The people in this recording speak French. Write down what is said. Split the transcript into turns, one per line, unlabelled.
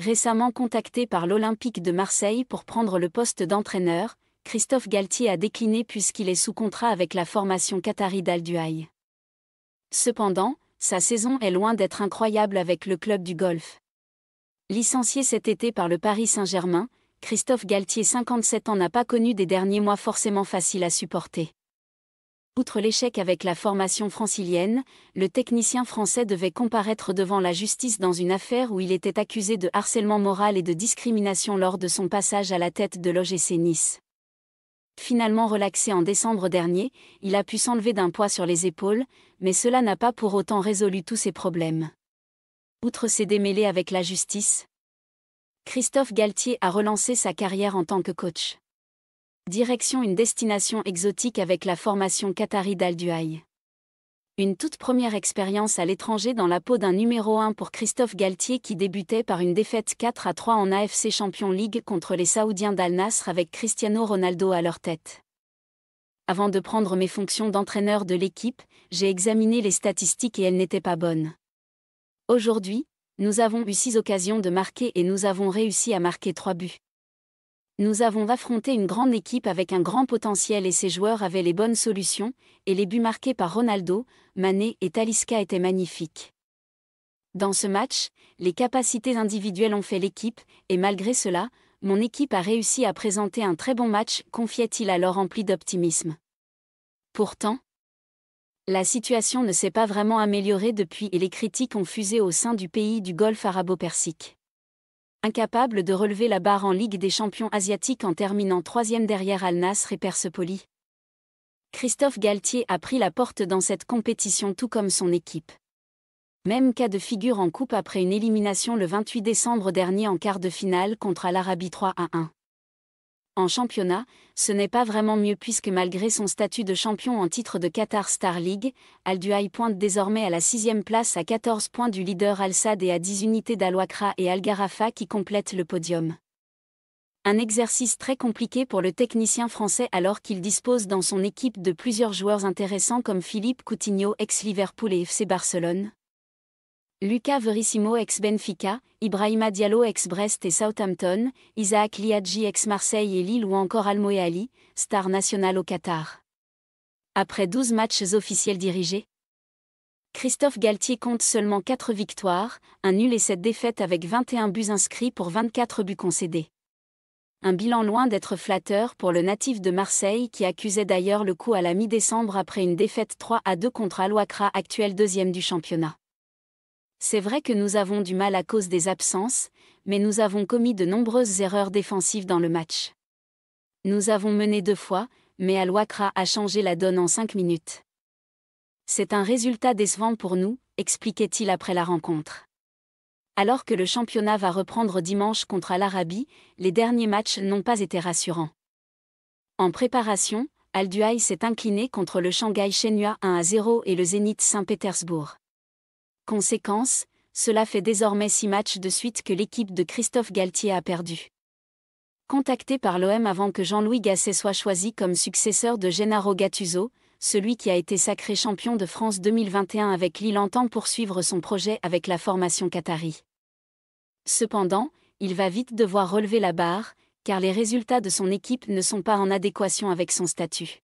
Récemment contacté par l'Olympique de Marseille pour prendre le poste d'entraîneur, Christophe Galtier a décliné puisqu'il est sous contrat avec la formation qatari d'Al Cependant, sa saison est loin d'être incroyable avec le club du golf. Licencié cet été par le Paris Saint-Germain, Christophe Galtier 57 ans n'a pas connu des derniers mois forcément faciles à supporter. Outre l'échec avec la formation francilienne, le technicien français devait comparaître devant la justice dans une affaire où il était accusé de harcèlement moral et de discrimination lors de son passage à la tête de l'OGC Nice. Finalement relaxé en décembre dernier, il a pu s'enlever d'un poids sur les épaules, mais cela n'a pas pour autant résolu tous ses problèmes. Outre ses démêlés avec la justice, Christophe Galtier a relancé sa carrière en tant que coach direction une destination exotique avec la formation Qatari dal Une toute première expérience à l'étranger dans la peau d'un numéro 1 pour Christophe Galtier qui débutait par une défaite 4 à 3 en AFC Champion League contre les Saoudiens d'Al-Nasr avec Cristiano Ronaldo à leur tête. Avant de prendre mes fonctions d'entraîneur de l'équipe, j'ai examiné les statistiques et elles n'étaient pas bonnes. Aujourd'hui, nous avons eu 6 occasions de marquer et nous avons réussi à marquer 3 buts. Nous avons affronté une grande équipe avec un grand potentiel et ses joueurs avaient les bonnes solutions, et les buts marqués par Ronaldo, Mané et Talisca étaient magnifiques. Dans ce match, les capacités individuelles ont fait l'équipe, et malgré cela, mon équipe a réussi à présenter un très bon match, confiait-il alors rempli d'optimisme. Pourtant, la situation ne s'est pas vraiment améliorée depuis et les critiques ont fusé au sein du pays du Golfe arabo-persique incapable de relever la barre en Ligue des champions asiatiques en terminant troisième derrière Al Nasr et Persepoli. Christophe Galtier a pris la porte dans cette compétition tout comme son équipe. Même cas de figure en coupe après une élimination le 28 décembre dernier en quart de finale contre l'Arabie 3 à 1. En championnat, ce n'est pas vraiment mieux puisque malgré son statut de champion en titre de Qatar Star League, Al pointe désormais à la sixième place à 14 points du leader Al Sad et à 10 unités d'Al Wakra et Al Garafa qui complètent le podium. Un exercice très compliqué pour le technicien français alors qu'il dispose dans son équipe de plusieurs joueurs intéressants comme Philippe Coutinho ex-Liverpool et FC Barcelone, Luca Verissimo ex-Benfica, Ibrahima Diallo ex-Brest et Southampton, Isaac Liadji ex-Marseille et Lille ou encore Ali, star national au Qatar. Après 12 matchs officiels dirigés, Christophe Galtier compte seulement 4 victoires, un nul et 7 défaites avec 21 buts inscrits pour 24 buts concédés. Un bilan loin d'être flatteur pour le natif de Marseille qui accusait d'ailleurs le coup à la mi-décembre après une défaite 3 à 2 contre al actuel deuxième du championnat. C'est vrai que nous avons du mal à cause des absences, mais nous avons commis de nombreuses erreurs défensives dans le match. Nous avons mené deux fois, mais Al Wakra a changé la donne en cinq minutes. C'est un résultat décevant pour nous, expliquait-il après la rencontre. Alors que le championnat va reprendre dimanche contre l'Arabie, les derniers matchs n'ont pas été rassurants. En préparation, al Alduaï s'est incliné contre le Shanghai Shenhua 1 à 0 et le Zénith Saint-Pétersbourg. Conséquence, cela fait désormais six matchs de suite que l'équipe de Christophe Galtier a perdu. Contacté par l'OM avant que Jean-Louis Gasset soit choisi comme successeur de Gennaro Gattuso, celui qui a été sacré champion de France 2021 avec Lille entend poursuivre son projet avec la formation qatari. Cependant, il va vite devoir relever la barre, car les résultats de son équipe ne sont pas en adéquation avec son statut.